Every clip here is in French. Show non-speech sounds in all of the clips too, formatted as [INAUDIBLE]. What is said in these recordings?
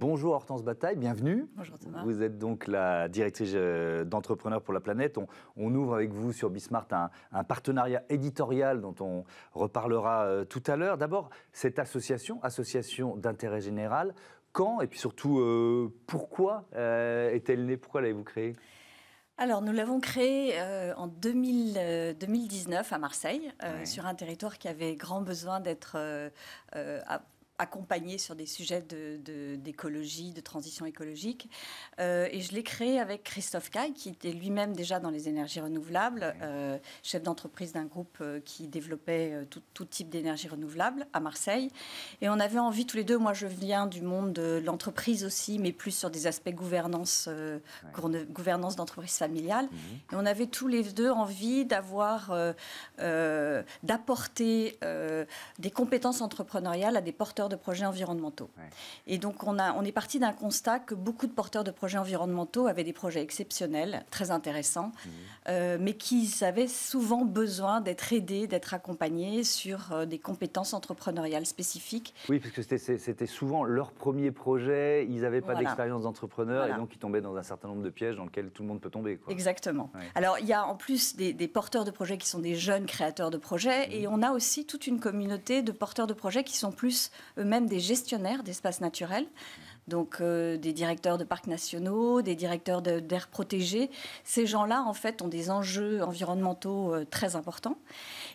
Bonjour Hortense Bataille, bienvenue. Bonjour Thomas. Vous êtes donc la directrice euh, d'Entrepreneurs pour la planète. On, ouvre avec vous sur Bismart un, partenariat éditorial dont on reparlera euh, tout à l'heure. D'abord, cette association, association d'intérêt général, quand et puis surtout euh, pourquoi est-elle née Pourquoi l'avez-vous créée alors, nous l'avons créé en 2019 à Marseille, sur un territoire qui avait grand besoin d'être accompagner sur des sujets d'écologie, de, d'écologie, de, transition écologique. Euh, et je l'ai créé avec Christophe Caille, qui était lui-même déjà dans les énergies renouvelables, euh, chef d'entreprise d'un groupe euh, qui développait tout, type d'énergie renouvelable à Marseille. Et on avait envie tous les deux, moi je viens du monde de l'entreprise aussi, mais plus sur des aspects gouvernance, gouvernance d'entreprise familiale. Mhm. Et on avait tous les deux envie d'avoir, d'apporter des compétences entrepreneuriales à des porteurs de projets environnementaux. Et donc, on, a, on est parti d'un constat que beaucoup de porteurs de projets environnementaux avaient des projets exceptionnels, très intéressants, mmh. euh, mais qui avaient souvent besoin d'être aidés, d'être accompagnés sur euh, des compétences entrepreneuriales spécifiques. Oui, parce que c'était souvent leur premier projet, ils n'avaient pas d'expérience d'entrepreneur, et donc ils tombaient dans un certain nombre de pièges dans lesquels tout le monde peut tomber. Exactement. Alors, il y a en plus des, porteurs de projets qui sont des jeunes créateurs de projets, mmh. et on a aussi toute une communauté de porteurs de projets qui sont plus même des gestionnaires d'espaces naturels donc euh, des directeurs de parcs nationaux, des directeurs d'aires protégé. protégées. Ces gens-là, en fait, ont des enjeux environnementaux euh, très importants.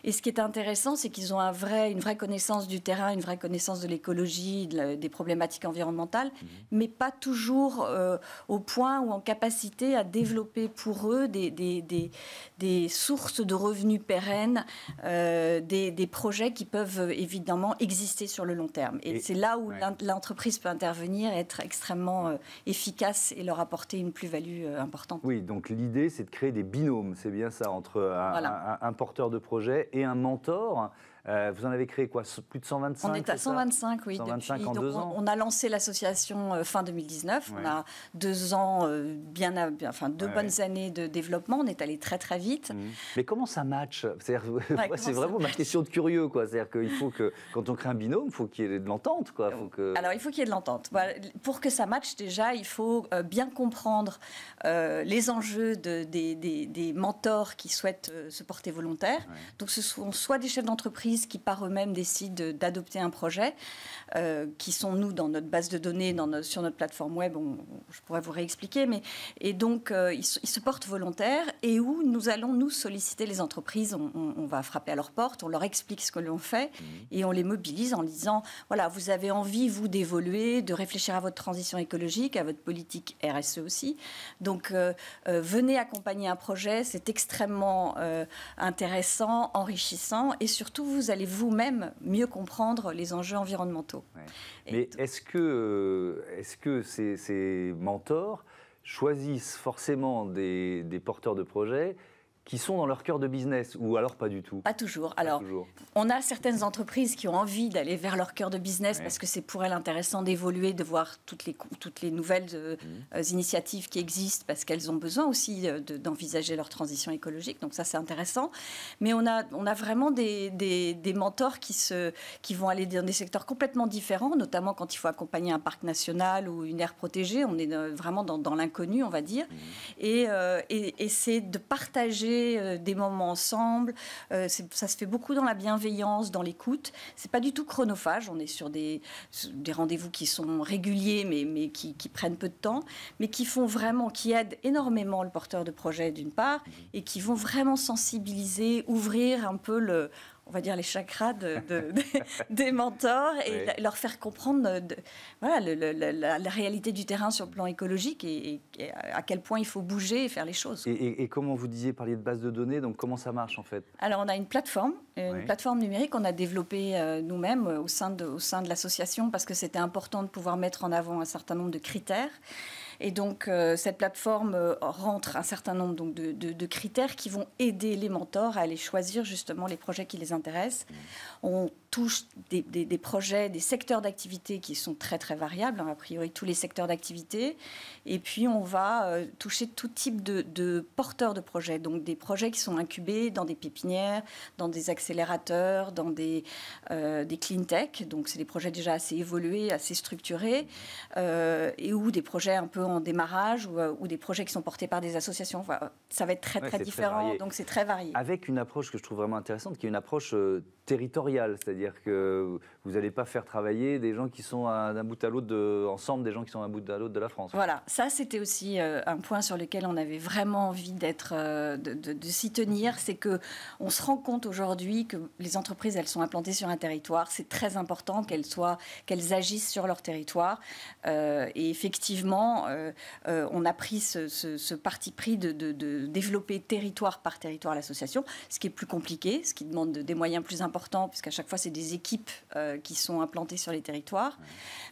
Et ce qui est intéressant, c'est qu'ils ont un vrai, une vraie connaissance du terrain, une vraie connaissance de l'écologie, des problématiques environnementales, mhm. mais pas toujours euh, au point ou en capacité à développer pour eux des, des, sources de revenus pérennes, des, projets qui peuvent évidemment exister sur le long terme. Et, c'est là où l'entreprise peut intervenir et être extrêmement euh, efficace et leur apporter une plus-value euh, importante. Oui, donc l'idée, c'est de créer des binômes, c'est bien ça, entre un, porteur de projet et un mentor. Euh, vous en avez créé quoi Plus de 125 On est à 125, oui. on, a lancé l'association euh, fin 2019. On a deux ans, euh, bien, enfin deux bonnes années de développement. On est allé très très vite. Mmh. Mais comment ça match [LAUGHS] C'est vraiment ma question de curieux, quoi. C'est-à-dire faut que quand on crée un binôme, il faut qu'il y ait de l'entente, quoi. Alors il faut qu'il y ait de l'entente. Pour que ça matche, déjà, il faut bien comprendre les enjeux de, des, des, mentors qui souhaitent se porter volontaire. Donc ce sont soit des chefs d'entreprise qui par eux-mêmes décident d'adopter un projet, euh, qui sont nous dans notre base de données, dans sur notre plateforme web, je pourrais vous réexpliquer, mais et donc euh, ils, se portent volontaires et où nous allons nous solliciter les entreprises, on, va frapper à leur porte, on leur explique ce que l'on fait mmh. et on les mobilise en disant voilà vous avez envie vous d'évoluer, de réfléchir à votre transition écologique, à votre politique RSE aussi, donc euh, venez accompagner un projet, c'est extrêmement intéressant, enrichissant et surtout vous vous allez vous-même mieux comprendre les enjeux environnementaux. Mais est-ce que, euh, est-ce que ces, mentors choisissent forcément des porteurs de projets qui sont dans leur cœur de business ou alors pas du tout Pas toujours. Alors, on a certaines entreprises qui ont envie d'aller vers leur cœur de business parce que c'est pour elles intéressant d'évoluer, de voir toutes les, toutes les nouvelles euh, mhm. euh, initiatives qui existent parce qu'elles ont besoin aussi euh, d'envisager leur transition écologique. Donc ça, c'est intéressant. Mais on a, on a vraiment des, mentors qui, se, qui vont aller dans des secteurs complètement différents, notamment quand il faut accompagner un parc national ou une aire protégée. On est vraiment dans, l'inconnu, on va dire. Mhm. et, et c'est de partager euh, des moments ensemble. Euh, ça se fait beaucoup dans la bienveillance, dans l'écoute. C'est pas du tout chronophage. On est sur des, des rendez-vous qui sont réguliers, mais, mais qui, qui, prennent peu de temps, mais qui font vraiment, qui aident énormément le porteur de projet d'une part, et qui vont vraiment sensibiliser, ouvrir un peu le on va dire, les chakras [LAUGHS] des mentors et leur faire comprendre euh, voilà, la, réalité du terrain sur le plan écologique et, à quel point il faut bouger et faire les choses. Et, comment vous disiez, parler de base de données, donc comment ça marche en fait Alors on a une plateforme, une plateforme numérique qu'on a développée euh, nous-mêmes euh, au sein de, sein de l'association parce que c'était important de pouvoir mettre en avant un certain nombre de critères. Et donc, cette plateforme rentre un certain nombre de, de, critères qui vont aider les mentors à aller choisir justement les projets qui les intéresse. Mmh. On touche des, projets, des secteurs d'activité qui sont très très variables, hein, a priori tous les secteurs d'activité. Et puis on va euh, toucher tout type de, porteurs de projets, donc des projets qui sont incubés dans des pépinières, dans des accélérateurs, dans des, euh, des clean tech, donc c'est des projets déjà assez évolués, assez structurés, euh, et ou des projets un peu en démarrage, ou, des projets qui sont portés par des associations. ça va être très très différent, donc c'est très varié. Avec une approche que je trouve vraiment intéressante, qui est une approche territoriale, c'est-à-dire c'est-à-dire que vous n'allez pas faire travailler des gens qui sont d'un bout à l'autre de, ensemble, des gens qui sont d'un bout à l'autre de la France. Voilà, ça c'était aussi euh, un point sur lequel on avait vraiment envie d'être, euh, de, s'y tenir, c'est que on se rend compte aujourd'hui que les entreprises elles sont implantées sur un territoire, c'est très important qu'elles soient, qu'elles agissent sur leur territoire. Euh, et effectivement, on a pris ce, parti pris de, de développer territoire par territoire l'association, ce qui est plus compliqué, ce qui demande des moyens plus importants, puisqu'à chaque fois c'est c'est des équipes euh, qui sont implantées sur les territoires,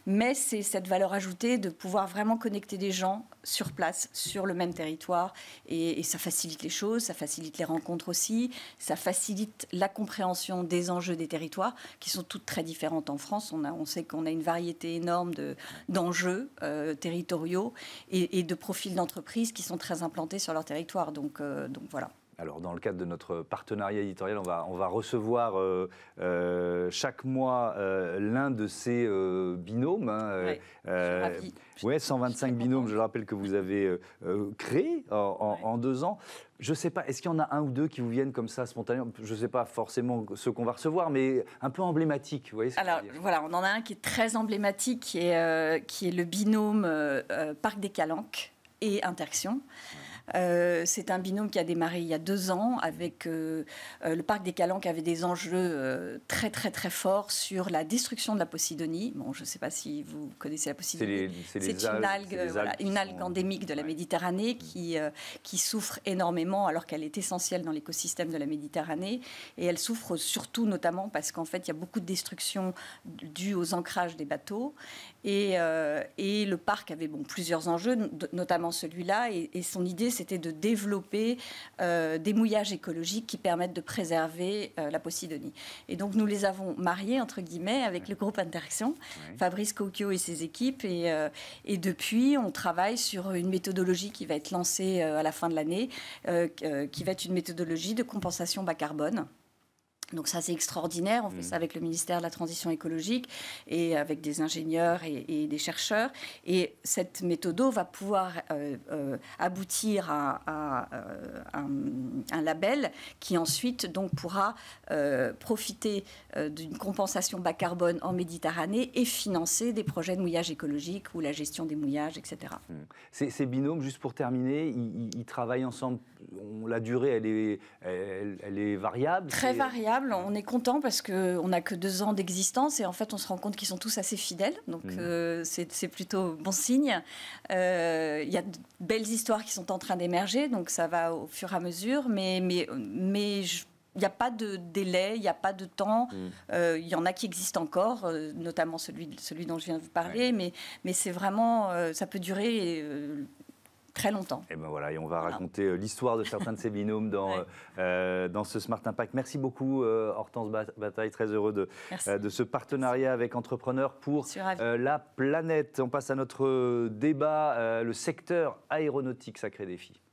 mais c'est cette valeur ajoutée de pouvoir vraiment connecter des gens sur place, sur le même territoire, et, ça facilite les choses, ça facilite les rencontres aussi, ça facilite la compréhension des enjeux des territoires, qui sont toutes très différentes en France. On, a, on sait qu'on a une variété énorme d'enjeux de, euh, territoriaux et, de profils d'entreprises qui sont très implantés sur leur territoire. Donc, euh, donc voilà. Alors, dans le cadre de notre partenariat éditorial, on va, recevoir euh, euh, chaque mois euh, l'un de ces binômes. Oui, hein, ouais, 125 binômes, je rappelle que vous avez créé en, deux ans. Je ne sais pas, est-ce qu'il y en a un ou deux qui vous viennent comme ça spontanément Je ne sais pas forcément ce qu'on va recevoir, mais un peu emblématique. Vous voyez Alors voilà, on en a un qui est très emblématique, qui est, qui est le binôme Parc des Calanques et Interaction. Euh, c'est un binôme qui a démarré il y a deux ans avec euh, euh, le parc des Calanques avait des enjeux très très très forts sur la destruction de la Posidonie. Bon, je ne sais pas si vous connaissez la Posidonie. C'est une algue, une algue endémique de la Méditerranée mm. qui, qui souffre énormément alors qu'elle est essentielle dans l'écosystème de la Méditerranée et elle souffre surtout notamment parce qu'en fait il y a beaucoup de destruction due aux ancrages des bateaux et, et le parc avait bon, plusieurs enjeux, notamment celui-là et, et son idée c'était de développer euh, des mouillages écologiques qui permettent de préserver euh, la Posidonie. Et donc nous les avons mariés, entre guillemets, avec le groupe Interaction, Fabrice Cocchio et ses équipes. Et, euh, et, depuis, on travaille sur une méthodologie qui va être lancée à la fin de l'année, qui va être une méthodologie de compensation bas carbone. Donc ça, c'est extraordinaire. On fait mm. ça avec le ministère de la Transition écologique et avec des ingénieurs et, des chercheurs. Et cette méthode va pouvoir euh, euh, aboutir à, euh, un, label qui ensuite donc pourra profiter d'une compensation bas carbone en Méditerranée et financer des projets de mouillage écologique ou la gestion des mouillages, etc. Mm. Ces, binômes, juste pour terminer, ils travaillent ensemble la durée, elle est, elle, est variable. Très variable. On est content parce qu'on n'a que deux ans d'existence et en fait, on se rend compte qu'ils sont tous assez fidèles. Donc, mhm. euh, c'est plutôt bon signe. Euh, il y a de belles histoires qui sont en train d'émerger, donc ça va au fur et à mesure. Mais, mais, mais il n'y a pas de délai, il n'y a pas de temps. Mhm. Euh, il y en a qui existent encore, notamment celui, celui dont je viens de vous parler, mais, mais c'est vraiment, ça peut durer très longtemps. Et eh ben voilà, et on va raconter euh, l'histoire de certains de ces binômes dans, [LAUGHS] euh, euh, dans ce Smart Impact. Merci beaucoup Hortense Bataille, très heureux de, de ce partenariat avec Entrepreneurs pour la planète. On passe à notre débat, le secteur aéronautique, sacré défi.